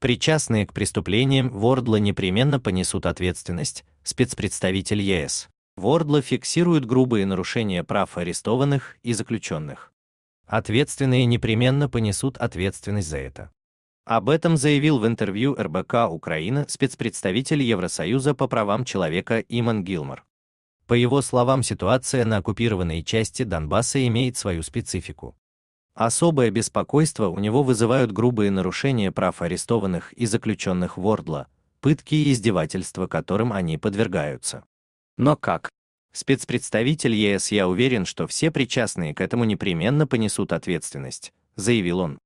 причастные к преступлениям Вордла непременно понесут ответственность, спецпредставитель ЕС. Вордла фиксирует грубые нарушения прав арестованных и заключенных. Ответственные непременно понесут ответственность за это. Об этом заявил в интервью РБК Украина спецпредставитель Евросоюза по правам человека Иман Гилмор. По его словам, ситуация на оккупированной части Донбасса имеет свою специфику. Особое беспокойство у него вызывают грубые нарушения прав арестованных и заключенных в Вордла, пытки и издевательства, которым они подвергаются. Но как? Спецпредставитель ЕС, я уверен, что все причастные к этому непременно понесут ответственность, заявил он.